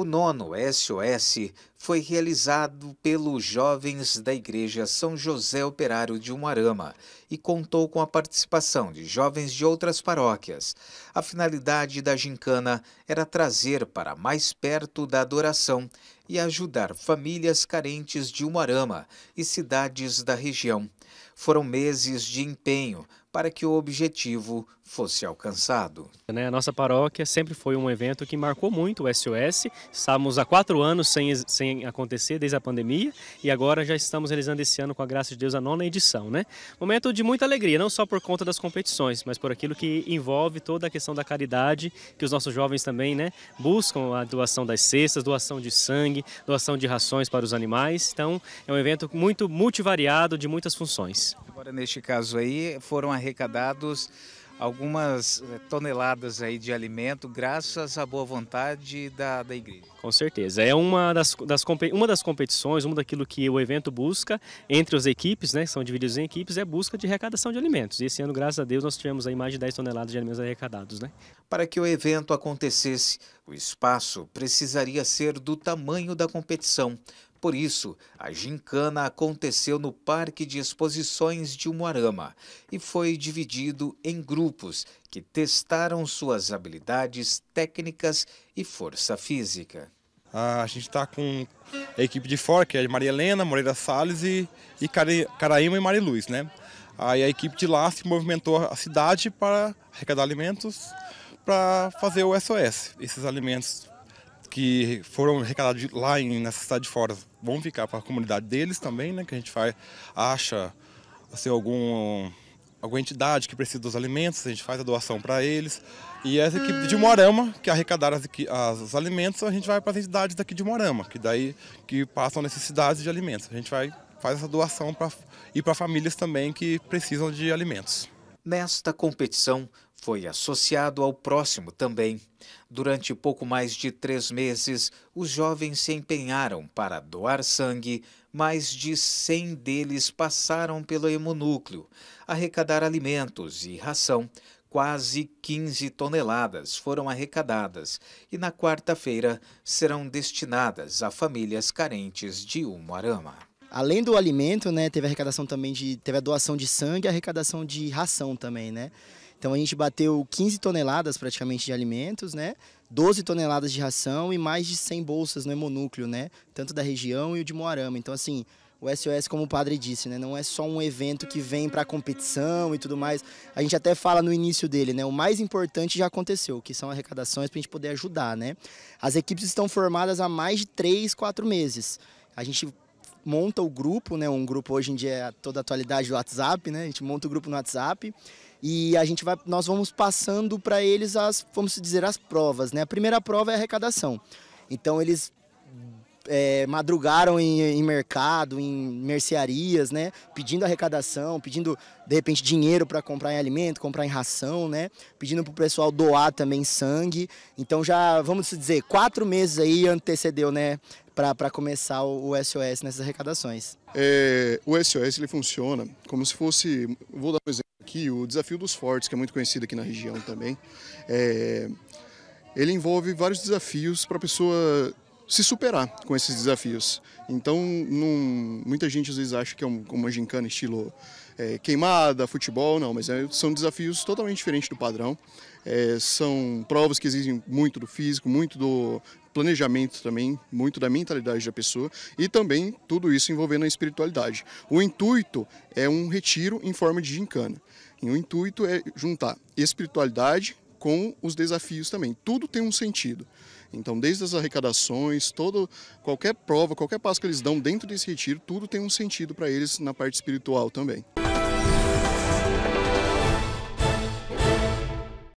O nono SOS foi realizado pelos jovens da Igreja São José Operário de Umarama e contou com a participação de jovens de outras paróquias. A finalidade da gincana era trazer para mais perto da adoração e ajudar famílias carentes de Umarama e cidades da região. Foram meses de empenho para que o objetivo fosse alcançado. Né, a nossa paróquia sempre foi um evento que marcou muito o SOS. Estávamos há quatro anos sem, sem acontecer, desde a pandemia, e agora já estamos realizando esse ano, com a graça de Deus, a nona edição. Né? Momento de muita alegria, não só por conta das competições, mas por aquilo que envolve toda a questão da caridade, que os nossos jovens também né, buscam a doação das cestas, doação de sangue, doação de rações para os animais. Então, é um evento muito multivariado, de muitas funções neste caso aí, foram arrecadados algumas eh, toneladas aí de alimento, graças à boa vontade da, da igreja. Com certeza. É uma das, das, uma das competições, uma daquilo que o evento busca entre as equipes, né, que são divididos em equipes, é busca de arrecadação de alimentos. E esse ano, graças a Deus, nós tivemos aí mais de 10 toneladas de alimentos arrecadados. Né? Para que o evento acontecesse, o espaço precisaria ser do tamanho da competição, por isso, a gincana aconteceu no Parque de Exposições de Umuarama e foi dividido em grupos que testaram suas habilidades técnicas e força física. Ah, a gente está com a equipe de fora, que é de Maria Helena, Moreira Salles e, e Caraíma e Mariluz, né? Aí a equipe de lá se movimentou a cidade para arrecadar alimentos para fazer o SOS. Esses alimentos que foram arrecadados lá em, nessa cidade de fora vão ficar para a comunidade deles também, né? Que a gente faz acha assim, algum, alguma entidade que precisa dos alimentos, a gente faz a doação para eles. E essa equipe de hum. Morama, que arrecadaram as, as, os alimentos, a gente vai para as entidades daqui de Morama, que daí que passam necessidades de alimentos. A gente vai faz essa doação para e para famílias também que precisam de alimentos. Nesta competição, foi associado ao próximo também. Durante pouco mais de três meses, os jovens se empenharam para doar sangue. Mais de 100 deles passaram pelo hemonúcleo, arrecadar alimentos e ração. Quase 15 toneladas foram arrecadadas e na quarta-feira serão destinadas a famílias carentes de Umuarama além do alimento, né, teve a arrecadação também de. Teve a doação de sangue e a arrecadação de ração também, né? Então a gente bateu 15 toneladas praticamente de alimentos, né? 12 toneladas de ração e mais de 100 bolsas no né, hemonúcleo, né? Tanto da região e o de Moarama. Então, assim, o SOS, como o padre disse, né? Não é só um evento que vem para competição e tudo mais. A gente até fala no início dele, né? O mais importante já aconteceu, que são arrecadações para a gente poder ajudar, né? As equipes estão formadas há mais de 3, 4 meses. A gente monta o grupo, né? Um grupo hoje em dia é toda a atualidade do WhatsApp, né? A gente monta o grupo no WhatsApp e a gente vai, nós vamos passando para eles as, vamos dizer, as provas, né? A primeira prova é a arrecadação. Então eles é, madrugaram em, em, mercado, em mercearias, né? Pedindo arrecadação, pedindo, de repente, dinheiro para comprar em alimento, comprar em ração, né? Pedindo para o pessoal doar também sangue. Então já, vamos dizer, quatro meses aí antecedeu, né? Para começar o, o SOS nessas arrecadações. É, o SOS ele funciona como se fosse, vou dar um exemplo aqui, o Desafio dos Fortes, que é muito conhecido aqui na região também. É, ele envolve vários desafios para a pessoa se superar com esses desafios. Então, muita gente às vezes acha que é um, uma gincana estilo é, queimada, futebol, não, mas é, são desafios totalmente diferentes do padrão. É, são provas que exigem muito do físico, muito do planejamento também, muito da mentalidade da pessoa e também tudo isso envolvendo a espiritualidade. O intuito é um retiro em forma de gincana. E o intuito é juntar espiritualidade, com os desafios também. Tudo tem um sentido. Então, desde as arrecadações, todo, qualquer prova, qualquer passo que eles dão dentro desse retiro, tudo tem um sentido para eles na parte espiritual também.